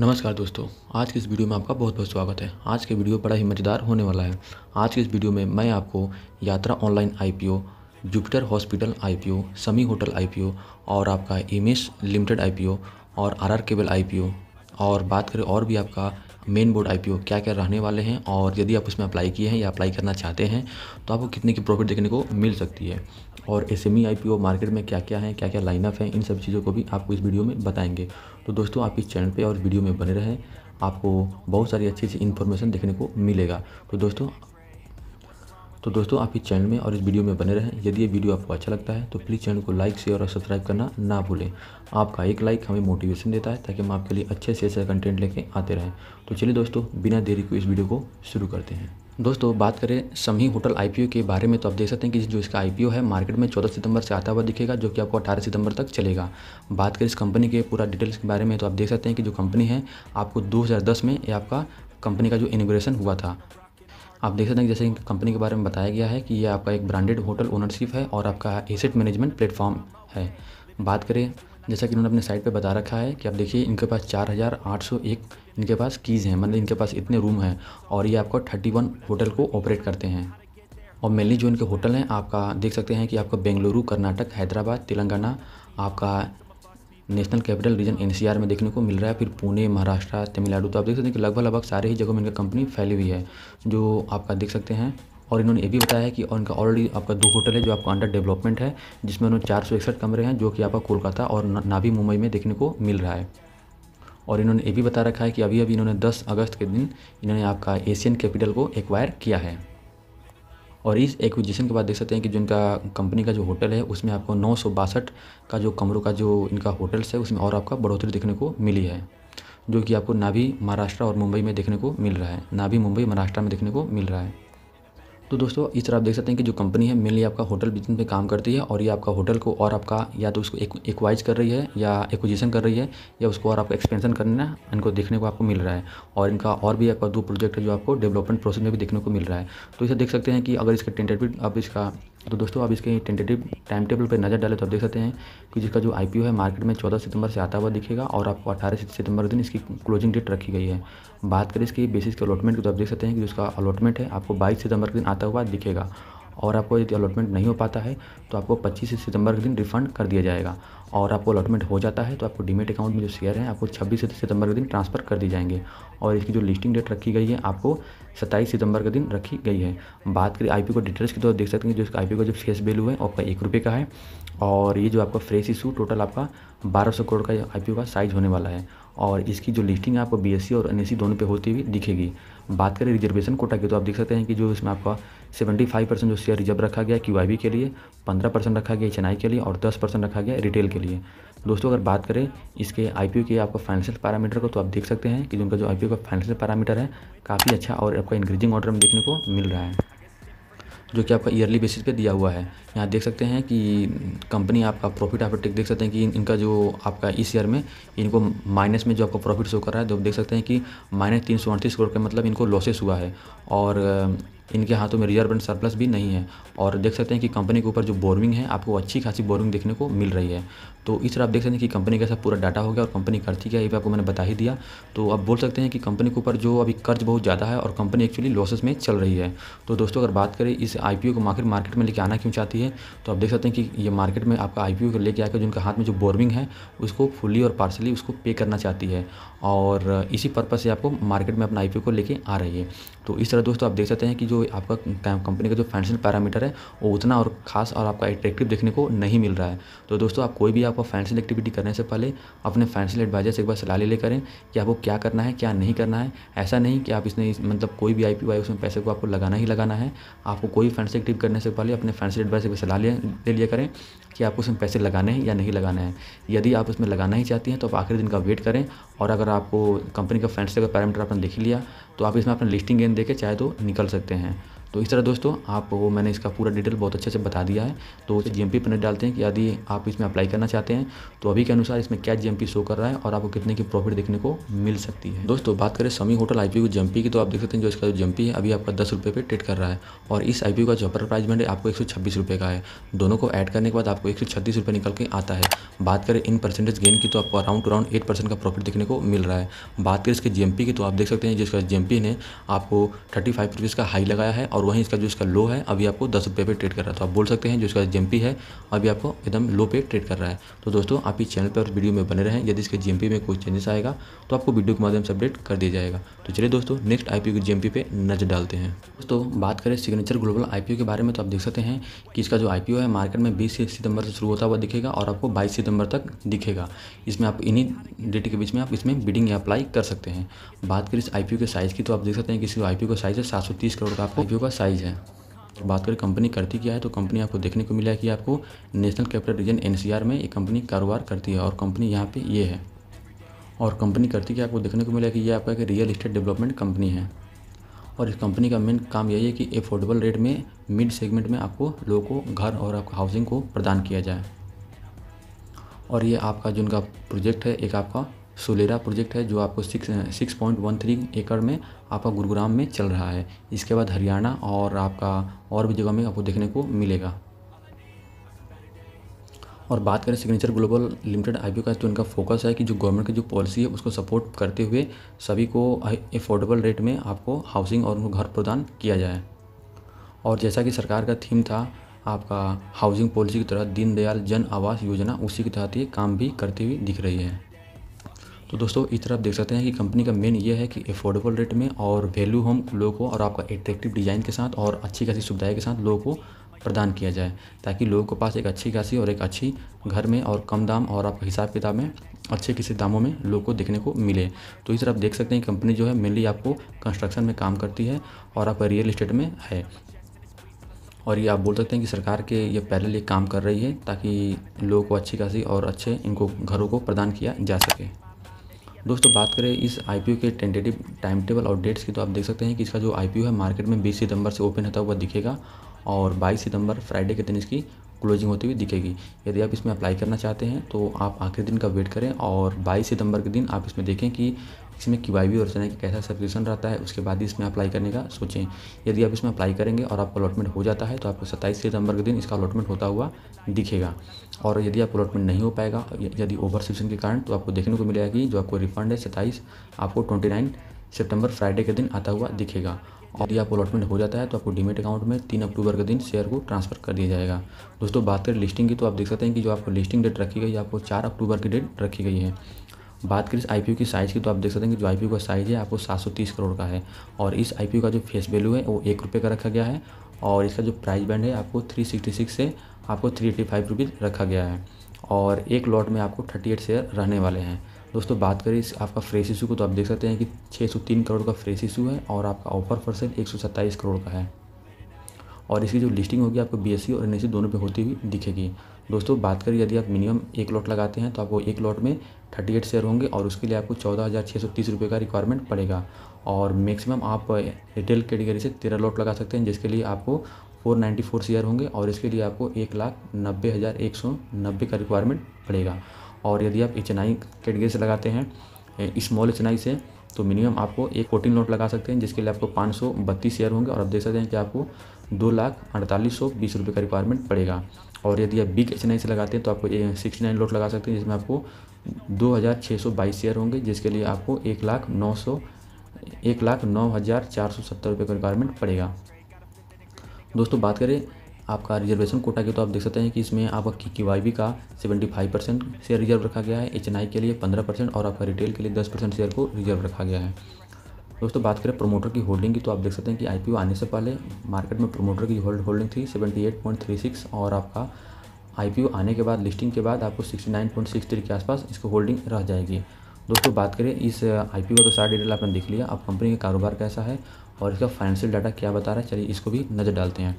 नमस्कार दोस्तों आज की इस वीडियो में आपका बहुत बहुत स्वागत है आज के वीडियो बड़ा ही मज़ेदार होने वाला है आज की इस वीडियो में मैं आपको Yatra online IPO Jupiter hospital IPO Samhi hotel IPO और आपका इमेज लिमिटेड आईपीओ और आरआर केबल आईपीओ और बात करें और भी आपका मेन बोर्ड आईपीओ क्या क्या रहने वाले हैं और यदि आप उसमें अप्लाई किए हैं या अप्लाई करना चाहते हैं तो आपको कितने की प्रॉफिट देखने को मिल सकती है और एस एम मार्केट में क्या क्या है क्या क्या लाइनअप है इन सब चीज़ों को भी आपको इस वीडियो में बताएंगे तो दोस्तों आप इस चैनल पर और वीडियो में बने रहें आपको बहुत सारी अच्छी अच्छी इन्फॉर्मेशन देखने को मिलेगा तो दोस्तों तो दोस्तों आप इस चैनल में और इस वीडियो में बने रहें यदि ये वीडियो आपको अच्छा लगता है तो प्लीज़ चैनल को लाइक शेयर और सब्सक्राइब करना ना भूलें आपका एक लाइक हमें मोटिवेशन देता है ताकि हम आपके लिए अच्छे से ऐसा कंटेंट लेके आते रहें तो चलिए दोस्तों बिना देरी को इस वीडियो को शुरू करते हैं दोस्तों बात करें समी होटल आईपीओ के बारे में तो आप देख सकते हैं कि जो इसका आईपीओ है मार्केट में 14 सितंबर से आता हुआ दिखेगा जो कि आपको 18 सितंबर तक चलेगा बात करें इस कंपनी के पूरा डिटेल्स के बारे में तो आप देख सकते हैं कि जो कंपनी है आपको 2010 में ये आपका कंपनी का जो इनोग्रेशन हुआ था आप देख सकते हैं जैसे कंपनी के बारे में बताया गया है कि ये आपका एक ब्रांडेड होटल ओनरशिप है और आपका एसेट मैनेजमेंट प्लेटफॉर्म है बात करें जैसा कि उन्होंने अपने साइट पे बता रखा है कि आप देखिए इनके पास चार हज़ार आठ सौ एक इनके पास कीज़ हैं मतलब इनके पास इतने रूम हैं और ये आपका थर्टी वन होटल को ऑपरेट करते हैं और मेनली जो इनके होटल हैं आपका देख सकते हैं कि आपका बेंगलुरु कर्नाटक हैदराबाद तेलंगाना आपका नेशनल कैपिटल रीजन एन में देखने को मिल रहा है फिर पुणे महाराष्ट्र तमिलनाडु तो आप देख सकते हैं कि लगभग लगभग सारे ही जगहों में इनकी कंपनी फैली हुई है जो आपका देख सकते हैं और इन्होंने ये भी बताया है कि उनका ऑलरेडी आपका दो होटल है जो आपका अंडर डेवलपमेंट है जिसमें उन्होंने चार कमरे हैं जो कि आपका कोलकाता और नाभी मुंबई में देखने को मिल रहा है और इन्होंने ये भी बता रखा है कि अभी अभी इन्होंने 10 अगस्त के दिन इन्होंने आपका एशियन कैपिटल को एक्वायर किया है और इस एक्विजिशन के बाद देख सकते हैं कि जो इनका कंपनी का जो होटल है उसमें आपको नौ का जो कमरों का जो इनका होटल्स है उसमें और आपका बढ़ोतरी देखने को मिली है जो कि आपको नाभी महाराष्ट्र और मुंबई में देखने को मिल रहा है नाभी मुंबई महाराष्ट्र में देखने को मिल रहा है तो दोस्तों इस तरह आप देख सकते हैं कि जो कंपनी है मेनली आपका होटल बिजनेस में काम करती है और ये आपका होटल को और आपका या तो उसको एक्वाइज कर रही है या एक्विजिशन कर रही है या उसको और आपका एक्सपेंशन करना इनको देखने को आपको मिल रहा है और इनका और भी आपका दो प्रोजेक्ट है जो आपको डेवलपमेंट प्रोसेस में भी देखने को मिल रहा है तो इसे देख सकते हैं कि अगर इसका टेंटेटिव आप इसका तो दोस्तों आप इसके टेंटेटिव टाइम टेबल पर नज़र डालें तो आप देख सकते हैं कि जिसका जो आई है मार्केट में चौदह सितंबर से आता हुआ दिखेगा और आपको अठारह सितंबर दिन इसकी क्लोजिंग डेट रखी गई है बात करें इसकी बेसिस के अलॉटमेंट की तो आप देख सकते हैं कि इसका अलॉटमेंट है आपको बाईस सितंबर के दिन आता हुआ दिखेगा और आपको यदि अलॉटमेंट नहीं हो पाता है तो आपको 25 सितंबर के दिन रिफंड कर दिया जाएगा और आपको अलॉटमेंट हो जाता है तो आपको डीमेट अकाउंट में जो शेयर हैं आपको 26 सितंबर के दिन ट्रांसफ़र कर दिए जाएंगे और इसकी जो लिस्टिंग डेट रखी गई है आपको 27 सितंबर के दिन रखी गई है बात करें आई को डिटेल्स की तो देख सकते हैं जो इसका आई का जो फेस वैल्यू है आपका एक रुपये का है और ये जो आपका फ्रेश इशू टोटल आपका बारह करोड़ का आई का साइज होने वाला है और इसकी जो लिस्टिंग है आपको बी e और एन e दोनों पर होती हुई दिखेगी बात करें रिजर्वेशन कोटा की तो आप देख सकते हैं कि जो इसमें आपका सेवेंटी फाइव परसेंट जो शेयर रिजर्व रखा गया क्यू के लिए पंद्रह परसेंट रखा गया एच के लिए और दस परसेंट रखा गया रिटेल के लिए दोस्तों अगर बात करें इसके आई के आपका फाइनेंशियल पैरामीटर को तो आप देख सकते हैं कि उनका जो आई का फाइनेंशियल पैरामीटर है काफ़ी अच्छा और आपका इंक्रीजिंग ऑर्डर में देखने को मिल रहा है जो कि आपका ईयरली बेसिस पे दिया हुआ है यहाँ देख सकते हैं कि कंपनी आपका प्रॉफिट आप टेक देख सकते हैं कि इनका जो आपका इस ईयर में इनको माइनस में जो आपका प्रॉफिट शो कर रहा है तो देख सकते हैं कि माइनस तीन सौ अड़तीस करोड़ का मतलब इनको लॉसेस हुआ है और इनके हाथों में रिजर्व एंड सरप्लस भी नहीं है और देख सकते हैं कि कंपनी के ऊपर जो बोरिंग है आपको अच्छी खासी बोरिंग देखने को मिल रही है तो इस तरह आप देख सकते हैं कि कंपनी का ऐसा पूरा डाटा हो गया और कंपनी करती क्या ये भी आपको मैंने बता ही दिया तो आप बोल सकते हैं कि कंपनी के ऊपर जो अभी कर्ज बहुत ज़्यादा है और कंपनी एक्चुअली लॉसेस में चल रही है तो दोस्तों अगर बात करें इस आई को मार्केट मार्केट में लेके आना क्यों चाहती है तो आप देख सकते हैं कि ये मार्केट में आपका आई को लेके आकर जिनका हाथ में जो बोरिंग है उसको फुली और पार्सली उसको पे करना चाहती है और इसी पर्पज़ से आपको मार्केट में अपना आई को लेके आ रही है तो इस तरह दोस्तों आप देख सकते हैं कि जो आपका कंपनी का जो फाइनेंशियल पैरामीटर है वो उतना और खास और आपका एट्रेक्टिव देखने को नहीं मिल रहा है तो दोस्तों आप कोई भी आपका फाइनेंशियल एक्टिविटी करने से पहले अपने फाइनेंशियल एडवाइजर से एक बार सलाह ले ले करें कि आपको क्या करना है क्या नहीं करना है ऐसा नहीं कि आप इसने मतलब कोई भी आई पी उसमें पैसे को आपको लगाना ही लगाना है आपको कोई फाइनेंशियल एक्टिव करने से पहले अपने फाइनेंशियल एडवाइजर से सलाह ले लिया करें कि आपको उसमें पैसे लगाने हैं या नहीं लगाना है यदि आप उसमें लगाना ही चाहती हैं तो आप आखिरी दिन का वेट करें और अगर आपको कंपनी का से का पैरामीटर आपने देख लिया तो आप इसमें अपना लिस्टिंग गेंद देखे चाहे तो निकल सकते हैं तो इस तरह दोस्तों आप वो मैंने इसका पूरा डिटेल बहुत अच्छे से बता दिया है तो जी एम पी डालते हैं कि यदि आप इसमें अप्लाई करना चाहते हैं तो अभी के अनुसार इसमें क्या जी शो कर रहा है और आपको कितने की प्रॉफिट देखने को मिल सकती है दोस्तों बात करें समी होटल आई पी पी की तो आप देख सकते हैं जो इसका जो जम्पी है अभी आपका दस रुपये पे ट्रेड कर रहा है और इस आई का जो अपर प्राइस बैंड है आपको एक सौ छब्बीस रुपये का है दोनों को ऐड करने के बाद आपको एक सौ छत्तीस रुपये निकल के आता है बात करें इन परसेंटेज गेन की तो आपको अराउंड अराउंड एट परसेंट का प्रॉफिट देखने को मिल रहा है बात करें इसके जी की तो आप देख सकते हैं जिसका जी ने आपको थर्टी फाइव रुपीज़ का हाई लगाया है और वहीं इसका जो इसका लो है अभी आपको दस रुपये पर ट्रेड कर रहा है तो आप बोल सकते हैं जो इसका जी है अभी आपको एकदम लो पे ट्रेड कर रहा है तो दोस्तों आप इस चैनल पर वीडियो में बने रहें यदि इसके जी में कोई चेंजेस आएगा तो आपको वीडियो के माध्यम से अपडेट कर दिया जाएगा तो चलिए दोस्तों नेक्स्ट आई के जी पे नज़र डालते हैं दोस्तों बात करें सिग्नेचर ग्लोबल आई के बारे में तो आप देख सकते हैं कि इसका जो आई है मार्केट में बीस सितंबर से शुरू होता हुआ दिखेगा और आपको बाईस सितंबर तक दिखेगा इसमें आप इन्हीं डेट के बीच में आप इसमें बिडिंग अप्लाई कर सकते हैं बात करें इस आई के साइज़ की तो आप देख सकते हैं कि इसकी आई का साइज़ है सात करोड़ का आपको आई का का साइज़ है बात करें कंपनी करती क्या है तो कंपनी आपको देखने को मिला है कि आपको नेशनल कैपिटल रीजन एनसीआर में ये कंपनी कारोबार करती है और कंपनी यहाँ पे ये है और कंपनी करती क्या आपको देखने को मिला है कि ये आपका एक रियल इस्टेट डेवलपमेंट कंपनी है और इस कंपनी का मेन काम यही है कि अफोर्डेबल रेट में मिड सेगमेंट में आपको लोगों को घर और आपको हाउसिंग को प्रदान किया जाए और ये आपका जो उनका प्रोजेक्ट है एक आपका सोलेरा प्रोजेक्ट है जो आपको six six point one three एकड़ में आपका गुरुग्राम में चल रहा है इसके बाद हरियाणा और आपका और भी जगह में आपको देखने को मिलेगा और बात करें सिग्नेचर ग्लोबल लिमिटेड आई का तो इनका फोकस है कि जो गवर्नमेंट की जो पॉलिसी है उसको सपोर्ट करते हुए सभी को अफोर्डेबल रेट में आपको हाउसिंग और उनको घर प्रदान किया जाए और जैसा कि सरकार का थीम था आपका हाउसिंग पॉलिसी की तरह दीनदयाल जन आवास योजना उसी के तहत ये काम भी करती हुई दिख रही है तो दोस्तों इस तरफ देख सकते हैं कि कंपनी का मेन ये है कि अफोर्डेबल रेट में और वैल्यू होम लोगों को और आपका एट्रेक्टिव डिज़ाइन के साथ और अच्छी खासी सुविधाएँ के साथ लोगों को प्रदान किया जाए ताकि लोगों के पास एक अच्छी खासी और एक अच्छी घर में और कम दाम और आपका हिसाब किताब में अच्छे किसी दामों में लोग को देखने को मिले तो इस तरह आप देख सकते हैं कंपनी जो है मेनली आपको कंस्ट्रक्शन में काम करती है और आपका रियल इस्टेट में है और ये आप बोल सकते हैं कि सरकार के ये पैरल ये काम कर रही है ताकि लोगों को अच्छी खासी और अच्छे इनको घरों को प्रदान किया जा सके दोस्तों बात करें इस आई के टेंटेटिव टाइम टेबल और डेट्स की तो आप देख सकते हैं कि इसका जो आई है मार्केट में बीस सितंबर से ओपन होता हुआ दिखेगा और बाईस सितंबर फ्राइडे के दिन इसकी क्लोजिंग होती हुई दिखेगी यदि आप इसमें अप्लाई करना चाहते हैं तो आप आखिरी दिन का वेट करें और 22 सितंबर के दिन आप इसमें देखें कि इसमें क्यू आई और सना कैसा सब्सक्रिप्शन रहता है उसके बाद ही इसमें अप्लाई करने का सोचें यदि आप इसमें अप्लाई करेंगे और आपका अलॉटमेंट हो जाता है तो आपको सत्ताईस सितंबर के दिन इसका अलॉटमेंट होता हुआ दिखेगा और यदि आपको अलॉटमेंट नहीं हो पाएगा यदि ओवर सीजन के कारण तो आपको देखने को मिलेगा कि जो आपको रिफंड है सत्ताईस आपको ट्वेंटी नाइन सितंबर फ्राइडे के दिन आता हुआ दिखेगा और यदि आपको अलॉटमेंट हो जाता है तो आपको डीमेट अकाउंट में तीन अक्टूबर के दिन शेयर को ट्रांसफर कर दिया जाएगा दोस्तों बात करें लिस्टिंग की तो आप देख सकते हैं कि जो आपको लिस्टिंग डेट रखी गई है आपको चार अक्टूबर की डेट रखी गई है बात करें इस आई की साइज़ की तो आप देख सकते हैं कि जो आई का साइज़ है आपको सात करोड़ का है और इस आई का जो फेस वैल्यू है वो एक रुपये का रखा गया है और इसका जो प्राइस बैंड है आपको 366 से आपको थ्री एटी फाइव रुपीज़ रखा गया है और एक लॉट में आपको थर्टी एट शेयर रहने वाले हैं दोस्तों बात करें इस आपका फ्रेश इशू को तो आप देख सकते हैं कि छः सौ तीन करोड़ का फ्रेश इशू है और आपका ऑफर परसेंट एक सौ सत्ताईस करोड़ का है और इसकी जो लिस्टिंग होगी आपको बी e और एन e दोनों पर होती हुई दिखेगी दोस्तों बात करें यदि आप मिनिमम एक लॉट लगाते हैं तो आपको एक लॉट में थर्टी एट शेयर होंगे और उसके लिए आपको चौदह हज़ार छः सौ तीस रुपये का रिक्वायरमेंट पड़ेगा और मैक्सिमम आप रिटेल कैटेगरी से तेरह लॉट लगा सकते हैं जिसके लिए आपको फोर नाइन्टी फोर शेयर होंगे और इसके लिए आपको एक लाख नब्बे हज़ार एक सौ नब्बे का रिक्वायरमेंट पड़ेगा और यदि आप एच कैटेगरी से लगाते हैं स्मॉल एच से तो मिनिमम आपको एक फोर्टीन लॉट लगा सकते हैं जिसके लिए आपको पाँच सौ बत्तीस शेयर होंगे और आप देख सकते हैं कि आपको दो लाख अड़तालीस सौ बीस रुपये का रिक्वायरमेंट पड़ेगा और यदि आप बिग एच से लगाते हैं तो आपको सिक्सटी नाइन लोट लगा सकते हैं जिसमें आपको दो हज़ार छः सौ बाईस शेयर होंगे जिसके लिए आपको एक लाख नौ सौ एक लाख नौ हज़ार चार सौ सत्तर रुपये का रिक्वायरमेंट पड़ेगा दोस्तों बात करें आपका रिजर्वेशन कोटा की तो आप देख सकते हैं कि इसमें आपका की वाई का seventy five percent share reserve रखा गया है एच एन आई के लिए पंद्रह परसेंट और आपका रिटेल के लिए दस परसेंट शेयर को रिजर्व रखा गया है दोस्तों बात करें प्रोमोटर की होल्डिंग की तो आप देख सकते हैं कि आईपीओ आने से पहले मार्केट में प्रोमोटर की होल्ड होल्डिंग थी 78.36 और आपका आईपीओ आने के बाद लिस्टिंग के बाद आपको 69.63 के आसपास इसकी होल्डिंग रह जाएगी दोस्तों बात करें इस आई का तो सारा डिटेल आपने देख लिया अब कंपनी का कारोबार कैसा है और इसका फाइनेंशियल डाटा क्या बता रहा है चलिए इसको भी नज़र डालते हैं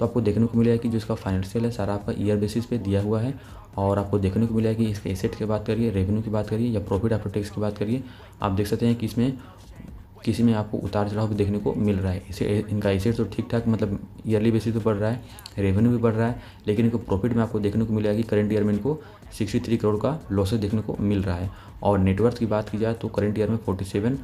तो आपको देखने को है कि जो इसका फाइनेंशियल है सारा आपका ईयर बेसिस पे दिया हुआ है और आपको देखने को मिला है कि इसके एसेट की बात करिए रेवेन्यू की बात करिए या प्रॉफिट आफ्टर टैक्स की बात करिए आप देख सकते हैं कि इसमें किसी में आपको उतार चढ़ाव भी देखने को मिल रहा है इसे इनका एसेट तो ठीक ठाक मतलब ईयरली बेसिस पर बढ़ रहा है रेवेन्यू भी बढ़ रहा है लेकिन इनको प्रॉफिट में आपको देखने को मिलेगा कि करंट ईयर में इनको 63 करोड़ का लॉसेस देखने को मिल रहा है और नेटवर्थ की बात की जाए तो करंट ईयर में फोर्टी सेवन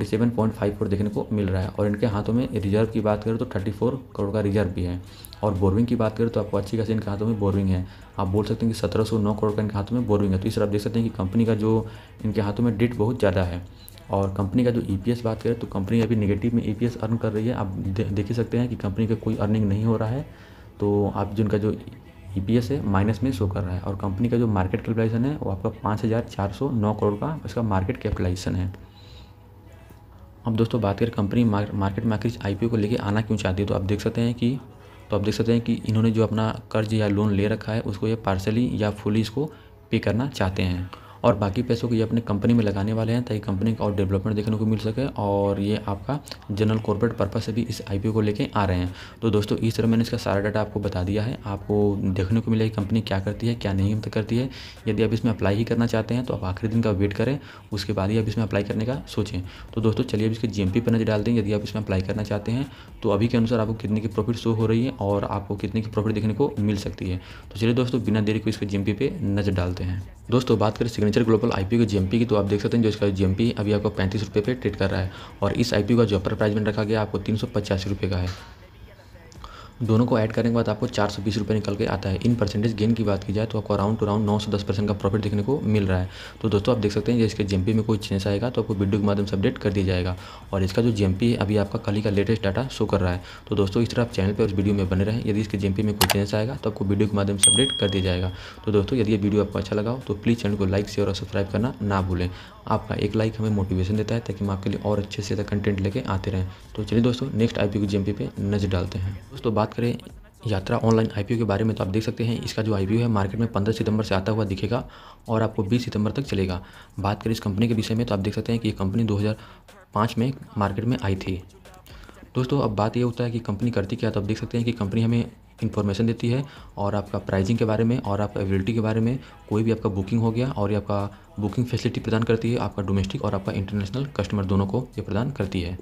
देखने को मिल रहा है और इनके हाथों में रिजर्व की बात करें तो थर्टी करोड़ का रिजर्व भी है और बोरविंग की बात करें तो आपको अच्छी खासी इनके हाथों में बोरविंग है आप बोल सकते हैं कि सत्रह करोड़ का इनके हाथों में बोरविंग है तो इस तरह आप देख सकते हैं कि कंपनी का जो इनके हाथों में डेट बहुत ज़्यादा है और कंपनी का जो ई e बात करें तो कंपनी अभी नेगेटिव में ई e अर्न कर रही है आप दे, देख ही सकते हैं कि कंपनी का कोई अर्निंग नहीं हो रहा है तो आप जिनका जो ई e है माइनस में शो कर रहा है और कंपनी का जो मार्केट कैपिटलाइजेशन है वो आपका पाँच हज़ार चार सौ नौ करोड़ का इसका मार्केट कैपिटलाइजेशन है अब दोस्तों बात करें कंपनी मार्केट में आखिर आई को लेके आना क्यों चाहती है तो आप देख सकते हैं कि तो आप देख सकते हैं कि इन्होंने जो अपना कर्ज या लोन ले रखा है उसको ये पार्सली या फुली इसको पे करना चाहते हैं और बाकी पैसों को ये अपने कंपनी में लगाने वाले हैं ताकि कंपनी का और डेवलपमेंट देखने को मिल सके और ये आपका जनरल कॉर्पोरेट पर्पज़ से भी इस आई को लेकर आ रहे हैं तो दोस्तों इस तरह मैंने इसका सारा डाटा आपको बता दिया है आपको देखने को कि कंपनी क्या करती है क्या नहीं करती है यदि आप इसमें अप्लाई ही करना चाहते हैं तो आप आखिरी दिन का वेट करें उसके बाद ही आप इसमें अप्लाई करने का सोचें तो दोस्तों चलिए अब इसके जी पर नजर डालते हैं यदि आप इसमें अप्लाई करना चाहते हैं तो अभी के अनुसार आपको कितने की प्रॉफिट शो हो रही है और आपको कितने की प्रॉफिट देखने को मिल सकती है तो चलिए दोस्तों बिना देरी को इसके जीएमपी पे नज़र डालते हैं दोस्तों बात करें सिग्नेचर वेंचर ग्लोबल आईपी की जीएमपी की तो आप देख सकते हैं जो इसका जीएमपी अभी आपको पैंतीस रुपये पे ट्रेड कर रहा है और इस आईपी का जो अपर प्राइस में रखा गया आपको तीन सौ पचासी रुपये का है दोनों को ऐड करने के बाद आपको चार सौ बीस रुपये निकल के आता है इन परसेंटेज गेन की बात की जाए तो आपको अराउंड टू अराउंड नौ सौ दस परसेंट का प्रॉफिट देखने को मिल रहा है तो दोस्तों आप देख सकते हैं जैसे इसके जीएमपी में कोई चेंज आएगा तो आपको वीडियो के माध्यम से अपडेट कर दिया जाएगा और इसका जो जीएमपी है अभी आपका कल ही का लेटेस्ट डाटा शो कर रहा है तो दोस्तों इस तरह आप चैनल पर उस वीडियो में बने रहें यदि इसके जीएमपी में कोई चेंज आएगा तो आपको वीडियो के माध्यम से अपडेट कर दिया जाएगा तो दोस्तों यदि ये वीडियो आपको अच्छा लगा हो तो प्लीज़ चैनल को लाइक शेयर और सब्सक्राइब करना ना भूलें आपका एक लाइक हमें मोटिवेशन देता है ताकि हम आपके लिए और अच्छे से कंटेंट लेके आते रहें तो चलिए दोस्तों नेक्स्ट आई पी जी पे नज़र डालते हैं दोस्तों बात करें यात्रा ऑनलाइन आईपीओ के बारे में तो आप देख सकते हैं इसका जो आईपीओ है मार्केट में 15 सितंबर से आता हुआ दिखेगा और आपको 20 सितंबर तक चलेगा बात करें इस कंपनी के विषय में तो आप देख सकते हैं कि ये कंपनी 2005 में मार्केट में आई थी दोस्तों अब बात ये होता है कि कंपनी करती क्या तो आप देख सकते हैं कि कंपनी हमें इन्फॉर्मेशन देती है और आपका प्राइजिंग के बारे में और आपका अवेबिलिटी के बारे में कोई भी आपका बुकिंग हो गया और ये आपका बुकिंग फैसिलिटी प्रदान करती है आपका डोमेस्टिक और आपका इंटरनेशनल कस्टमर दोनों को ये प्रदान करती है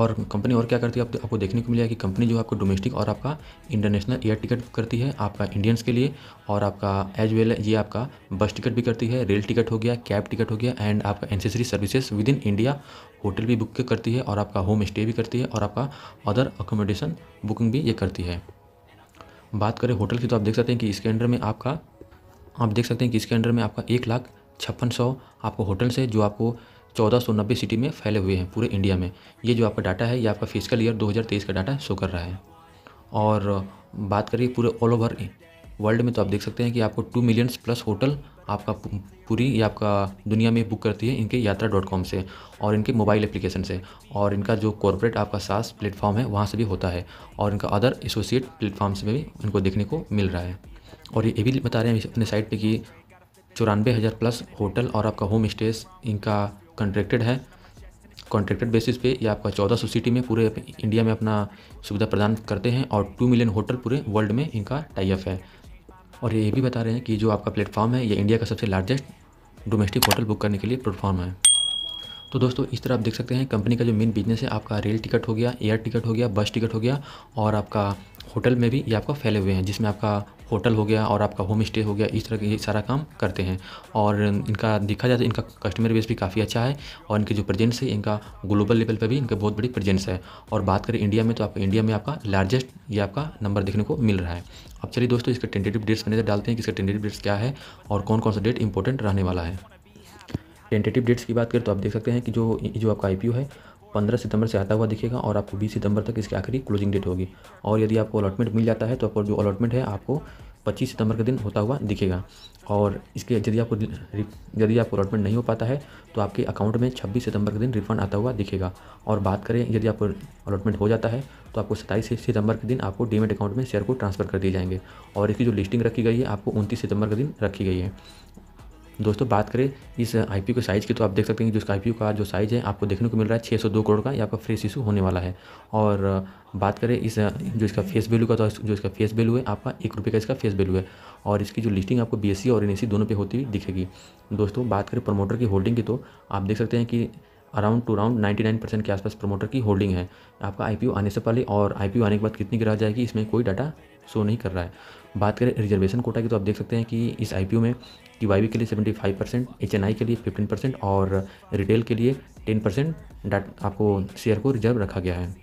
और कंपनी और क्या करती है आप, आपको देखने को मिलेगा कि कंपनी जो आपको डोमेस्टिक और आपका इंटरनेशनल एयर टिकट करती है आपका इंडियंस के लिए और आपका एज वेल ये आपका बस टिकट भी करती है रेल टिकट हो गया कैब टिकट हो गया एंड आपका ancillary services within India hotel भी बुक करती है और आपका होम स्टे भी करती है और आपका अदर अकोमोडेशन बुकिंग भी ये करती है बात करें होटल की तो आप देख सकते हैं कि इसके अंडर में आपका आप देख सकते हैं कि इसके अंडर में आपका एक लाख छप्पन सौ आपको होटल्स है जो आपको चौदह सौ नब्बे सिटी में फैले हुए हैं पूरे इंडिया में ये जो आपका डाटा है ये आपका फिजिकल ईयर 2023 का डाटा शो कर रहा है और बात करिए पूरे ऑल ओवर वर्ल्ड में तो आप देख सकते हैं कि आपको टू मिलियंस प्लस होटल आपका पूरी या आपका दुनिया में बुक करती है इनके यात्रा डॉट कॉम से और इनके मोबाइल एप्लीकेशन से और इनका जो कॉरपोरेट आपका सास प्लेटफॉर्म है वहाँ से भी होता है और इनका अदर एसोसिएट प्लेटफॉर्म से भी इनको देखने को मिल रहा है और ये भी बता रहे हैं अपने साइट पर कि चौरानवे हज़ार प्लस होटल और आपका होम स्टेज इनका कॉन्ट्रैक्टेड है कॉन्ट्रैक्टेड बेसिस पे या आपका चौदह सौ सिटी में पूरे इंडिया में अपना सुविधा प्रदान करते हैं और टू मिलियन होटल पूरे वर्ल्ड में इनका टाइप है और ये भी बता रहे हैं कि जो आपका प्लेटफॉर्म है ये इंडिया का सबसे लार्जेस्ट डोमेस्टिक होटल बुक करने के लिए प्लेटफॉर्म है तो दोस्तों इस तरह आप देख सकते हैं कंपनी का जो मेन बिजनेस है आपका रेल टिकट हो गया एयर टिकट हो गया बस टिकट हो गया और आपका होटल में भी ये आपका फैले हुए हैं जिसमें आपका होटल हो गया और आपका होम स्टे हो गया इस तरह के ये सारा काम करते हैं और इनका देखा जाए तो इनका कस्टमर बेस भी काफ़ी अच्छा है और इनके जो प्रेजेंस है इनका ग्लोबल लेवल पर भी इनका बहुत बड़ी प्रेजेंस है और बात करें इंडिया में तो आपका इंडिया में आपका लार्जेस्ट ये आपका नंबर देखने को मिल रहा है अब चलिए दोस्तों इसका टेंटेटिव डेट्स मैनेजर डालते हैं कि इसका टेंटेटिव डेट्स क्या है और कौन कौन सा डेट इंपॉर्टेंट रहने वाला है टेंटेटिव डेट्स की बात करें तो आप देख सकते हैं कि जो जो आपका आई है पंद्रह सितंबर से आता हुआ दिखेगा और आपको बीस सितंबर तक इसकी आखिरी क्लोजिंग डेट होगी और यदि आपको अलॉटमेंट मिल जाता है तो आपको जो अलॉटमेंट है आपको पच्चीस सितंबर के दिन होता हुआ दिखेगा और इसके यदि आपको यदि आपको अलॉटमेंट नहीं हो पाता है तो आपके अकाउंट में छब्बीस सितंबर के दिन रिफंड आता हुआ दिखेगा और बात करें यदि आपको अलॉटमेंट हो जाता है तो आपको सत्ताईस सितंबर के दिन आपको डीमेट अकाउंट में शेयर को ट्रांसफ़र कर दिए जाएंगे और इसकी जो लिस्टिंग रखी गई है आपको उनतीस सितंबर के दिन रखी गई है दोस्तों बात करें इस आई के साइज़ की तो आप देख सकते हैं कि आई आई का जो साइज़ है आपको देखने को मिल रहा है छः करोड़ का ये आपका फ्रेश इशू होने वाला है और बात करें इस जो इसका फेस वैल्यू का तो जो इसका फेस वैल्यू है आपका एक रुपये का इसका फेस वैल्यू है और इसकी जो लिस्टिंग आपको बी और एन दोनों पे होती हुई दिखेगी दोस्तों बात करें प्रमोटर की होल्डिंग की तो आप देख सकते हैं कि अराउंड टू राउंड 99 परसेंट के आसपास प्रमोटर की होल्डिंग है आपका आई आने से पहले और आई आने के बाद कितनी गिरा जाएगी इसमें कोई डाटा शो नहीं कर रहा है बात करें रिजर्वेशन कोटा की तो आप देख सकते हैं कि इस आई में टी के लिए सेवेंटी फाइव परसेंट एच के लिए फिफ्टीन परसेंट और रिटेल के लिए टेन परसेंट आपको शेयर को रिजर्व रखा गया है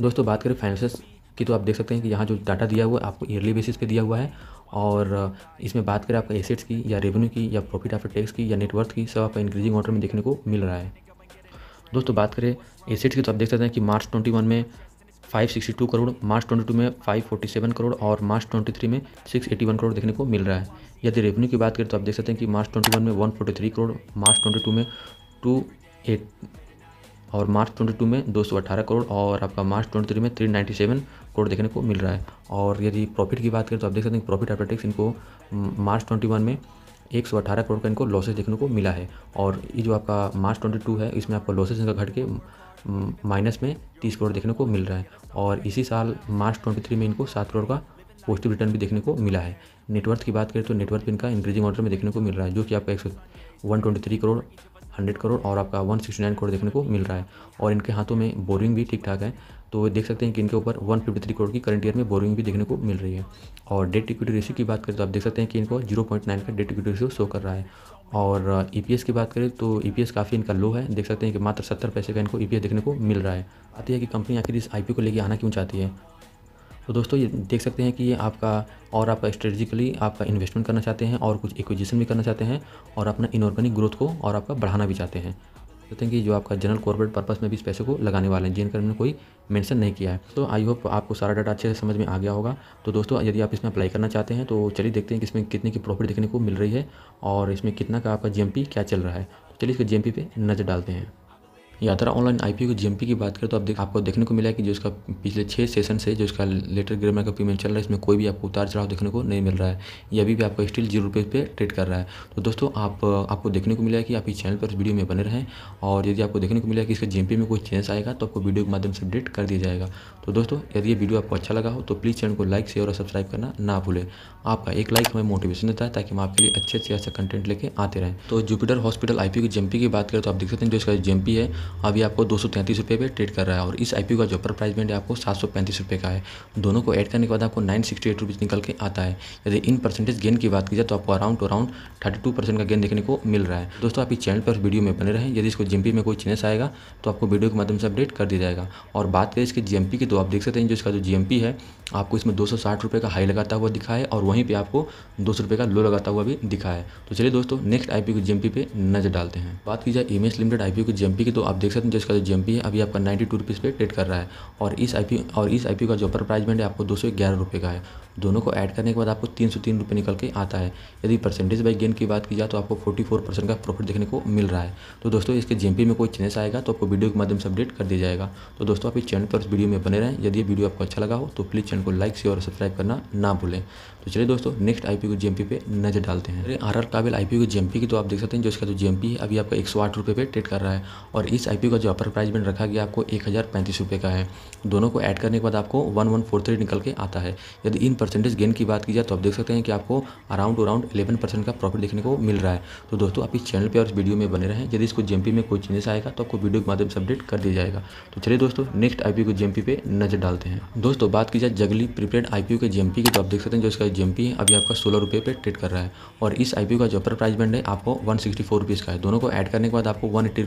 दोस्तों बात करें फाइनेंस की तो आप देख सकते हैं कि यहाँ जो डाटा दिया हुआ है आपको ईयरली बेसिस पे दिया हुआ है और इसमें बात करें आपका एसेट्स की या रेवेन्यू की या प्रॉफिट आफ्टर टैक्स की या नेटवर्थ की सब आपका इंक्रीजिंग ऑर्डर में देखने को मिल रहा है दोस्तों बात करें एसेट्स की तो आप देख सकते हैं कि मार्च 21 में 562 करोड़ मार्च 22 में 547 करोड़ और मार्च 23 में 681 करोड़ देखने को मिल रहा है यदि रेवेन्यू की बात करें तो आप देख सकते हैं कि मार्च 21 में 143 करोड़ मार्च 22 में 28 और मार्च 22 में 218 करोड़ और आपका मार्च 23 में 397 करोड़ देखने को मिल रहा है और यदि प्रॉफिट की बात करें तो आप देख सकते हैं प्रॉफिट आपका टैक्स इनको मार्च ट्वेंटी में एक सौ अठारह करोड़ का इनको लॉसेज देखने को मिला है और ये जो आपका मार्च ट्वेंटी टू है इसमें आपको लॉसेज इनका घट के माइनस में तीस करोड़ देखने को मिल रहा है और इसी साल मार्च ट्वेंटी थ्री में इनको सात करोड़ का पॉजिटिव रिटर्न भी देखने को मिला है नेटवर्थ की बात करें तो नेटवर्थ इनका इंक्रीजिंग ऑर्डर में देखने को मिल रहा है जो कि आपका एक सौ one twenty three crore hundred crore और आपका वन सिक्सटी नाइन करोड़ देखने को मिल रहा है और इनके हाथों में बोरिंग भी ठीक ठाक है तो देख सकते हैं कि इनके ऊपर 153 करोड़ की करंट ईयर में बोरिंग भी देखने को मिल रही है और डेट इक्विटी रेशियो की बात करें तो आप देख सकते हैं कि इनको 0.9 का डेट इक्विटी रेशियो शो कर रहा है और ई uh, e की बात करें तो ई e काफ़ी इनका लो है देख सकते हैं कि मात्र सत्तर पैसे का इनको ई e देखने को मिल रहा है आती है कि कंपनी आखिर इस आई को लेकर आना क्यों चाहती है तो दोस्तों ये देख सकते हैं कि ये आपका और आपका स्ट्रेटजिकली आपका इन्वेस्टमेंट करना चाहते हैं और कुछ एक्विजिशन भी करना चाहते हैं और अपना इनऑर्गेनिक ग्रोथ को और आपका बढ़ाना भी चाहते हैं सकते हैं कि जो आपका जनरल कॉर्पोरेट पर्पस में भी इस पैसे को लगाने वाले हैं जिनका इन्होंने कोई मेंशन नहीं किया है तो आई होप आपको सारा डाटा अच्छे से समझ में आ गया होगा तो दोस्तों यदि आप इसमें अप्लाई करना चाहते हैं तो चलिए देखते हैं कि इसमें कितने की प्रॉफिट देखने को मिल रही है और इसमें कितना का आपका जी क्या चल रहा है तो चलिए इसके जी पे नज़र डालते हैं यात्रा ऑनलाइन आई पी ओ की बात करें तो आप देख आपको देखने को मिला है कि जो उसका पिछले छः सेशन से जो इसका लेटर ग्रेमर का पेमेंट चल रहा है इसमें कोई भी आपको उतार चढ़ाव देखने को नहीं मिल रहा है ये अभी भी आपको स्टिल जीरो रुपये पे ट्रेड कर रहा है तो दोस्तों आप आपको देखने को मिला है कि आप इस चैनल पर वीडियो में बने रहें और यदि आपको देखने को मिला कि इसका जी में कोई चेंज आएगा तो आपको वीडियो के माध्यम से अपडेट कर दिया जाएगा तो दोस्तों यदि ये वीडियो आपको अच्छा लगा हो तो प्लीज़ चैनल को लाइक शेयर और सब्सक्राइब करना ना भूलें आपका एक लाइक हमें मोटिवेशन देता है ताकि हम आपके लिए अच्छे अच्छे अच्छा कंटेंट लेके आते रहें तो जुपिटर हॉस्पिटल आई पी की बात करें तो आप देख सकते हैं जो इसका जेम है अभी आपको दो सौ तैंतीस रुपये पर ट्रेड कर रहा है और इस आई का जो पर प्राइस बैंड है आपको सात सौ पैंतीस रुपये का है दोनों को ऐड करने के बाद आपको नाइन सिक्सटी एट रुपीज़ निकल के आता है यदि इन परसेंटेज गेन की बात की जाए तो आपको around around thirty two percent का गेन देखने को मिल रहा है दोस्तों आप इस चैनल पर वीडियो में बने रहें यदि इसको जीएमपी में कोई चेंज आएगा तो आपको वीडियो के माध्यम से अपडेट कर दिया जाएगा और बात करें इसके जीएमपी की तो आप देख सकते हैं जो इसका जो जीएमपी है आपको इसमें दो सौ साठ रुपये का हाई लगाता हुआ दिखा है और वहीं पे आपको दो सौ रुपये का लो लगाता हुआ भी दिखा है तो चलिए दोस्तों नेक्स्ट आई पी की जीएमपी पे नजर डालते हैं बात की जाए इमेज लिमिटेड आई पी की जीएमपी की तो आप देख सकते हैं जिसका जो जीएमपी है अभी आपका नाइन्टी टू रुपीज़ पे ट्रेड कर रहा है और इस आई पी और इस आई पी का जो अपर प्राइस बैंड है आपको दो सौ ग्यारह रुपये का है दोनों को ऐड करने के बाद आपको तीन सौ तीन रुपये निकल के आता है यदि परसेंटेज बाई गेन की बात की जाए तो आपको फोर्टी फोर परसेंट का प्रॉफिट देखने को मिल रहा है तो दोस्तों इसके जी में कोई चेंज आएगा तो आपको वीडियो के माध्यम से अपडेट कर दिया जाएगा तो दोस्तों आप इस चैनल पर इस वीडियो में बने रहें यदि ये वीडियो आपको अच्छा लगा हो तो प्लीज़ चैनल को लाइक शेयर और सब्सक्राइब करना ना भूलें तो चलिए दोस्तों नेक्स्ट आई को जीएमपी पे नज़र डालते हैं आर आर काबिल आई को जी की तो आप देख सकते हैं जो इसका जो तो जी है अभी आपका एक सौ आठ रुपये पे ट्रेड कर रहा है और इस आई का जो अपर प्राइस बैंड रखा गया आपको एक हज़ार पैंतीस रुपये का है दोनों को ऐड करने के बाद आपको वन वन फोर थ्री निकल के आता है यदि इन परसेंटेज गेन की बात की जाए तो आप देख सकते हैं कि आपको अराउंड अराउंड इलेवन परसेंट का प्रॉफिट देखने को मिल रहा है तो दोस्तों आप इस चैनल पर और इस वीडियो में बने रहें यदि इसको जी में कोई चेंजेस आएगा तो आपको वीडियो के माध्यम से अपडेट कर दिया जाएगा तो चलिए दोस्तों नेक्स्ट आई को जी पे नज़र डालते हैं दोस्तों बात की जाए जगली प्रीपेड आई के जी की तो आप देख सकते हैं जो इसका जेम्पी अभी आपका सोलह रुपये पे ट्रेड कर रहा है और इस आई का जो अपर प्राइस बैंड है आपको वन सिक्सटी फोर रुपीज़ का है दोनों को ऐड करने के बाद आपको one eighty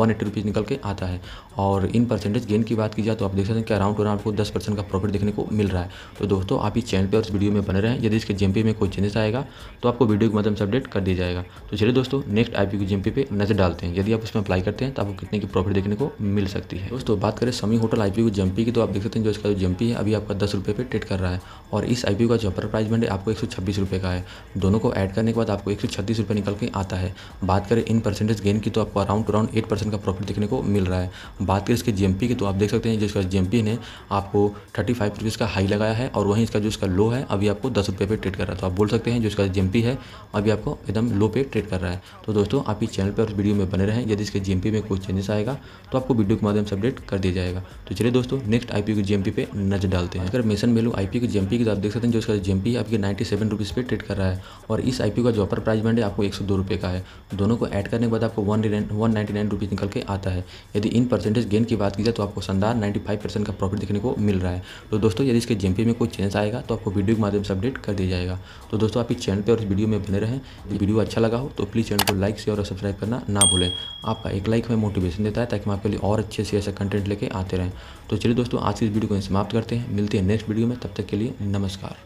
one eighty rupees निकल के आता है और इन परसेंटेज गेन की बात की जाए तो आप देख सकते हैं कि अराउंड अराउंड आपको दस परसेंट का प्रॉफिट देखने को मिल रहा है तो दोस्तों आप इस चैनल पर और इस वीडियो में बने रहें यदि इसके जेम्पी में कोई चेंजेस आएगा तो आपको वीडियो के माध्यम से अपडेट कर दिया जाएगा तो चलिए दोस्तों नेक्स्ट आई पी जेम्पी पे नजर डालते हैं यदि आप उसमें अप्लाई करते हैं तो आपको कितने की प्रॉफिट देखने को मिल सकती है दोस्तों बात करें समी होटल आई पी की तो आप देख सकते हैं जो इसका जो जेम्पी है अभी आपका दस रुपये पर ट्रेड कर रहा है और इस आई का जो अपर प्राइस हस्बैंड आपको एक सौ का है दोनों को ऐड करने के बाद आपको एक सौ निकल के आता है बात करें इन परसेंटेज गेन की तो आपको अराउंड अराउंड एट परसेंट का प्रॉफिट देखने को मिल रहा है बात करें इसके जीएमपी की तो आप देख सकते हैं जिसका जीएमपी ने आपको थर्टी फाइव रुपीज़ का हाई लगाया है और वहीं इसका जो इसका लो है अभी आपको दस रुपये पर ट्रेड कर रहा है तो आप बोल सकते हैं जो इसका जीएमपी है अभी आपको एकदम लो पे ट्रेड कर रहा है तो दोस्तों आप इस चैनल पर वीडियो में बने रहें यदि इसके जीएमपी में कोई चेंजेस आएगा तो आपको वीडियो के माध्यम से अपडेट कर दिया जाएगा तो चलिए दोस्तों नेक्स्ट आई पी के जीएमपी पे नजर डालते हैं अगर मेसन मेलू आई पी जीएमपी की तो आप देख सकते हैं जो इसका जीएमपी ही आपके नाइन्टी सेवन रुपीज़ पर ट्रेड कर रहा है और इस आई का जो अपर प्राइस बैंड है आपको एक सौ दो रुपये का है दोनों को ऐड करने के बाद आपको one one ninety nine rupees निकल के आता है यदि इन परसेंटेज गेन की बात की जाए तो आपको शानदार नाइन्टी फाइव परसेंट का प्रॉफिट देखने को मिल रहा है तो दोस्तों यदि इसके जेम में कोई चेंज आएगा तो आपको वीडियो के माध्यम से अपडेट कर दिया जाएगा तो दोस्तों आप इस चैनल पर और इस वीडियो में बने रहें यदि वीडियो अच्छा लगा हो तो प्लीज़ चैनल को लाइक शेयर और सब्सक्राइब करना ना भूलें आपका एक लाइक हमें मोटिवेशन देता है ताकि हम आपके लिए और अच्छे से ऐसा कंटेंट लेके आते रहें तो चलिए दोस्तों आज की इस वीडियो को समाप्त करते हैं मिलते हैं नेक्स्ट वीडियो में तब तक के लिए नमस्कार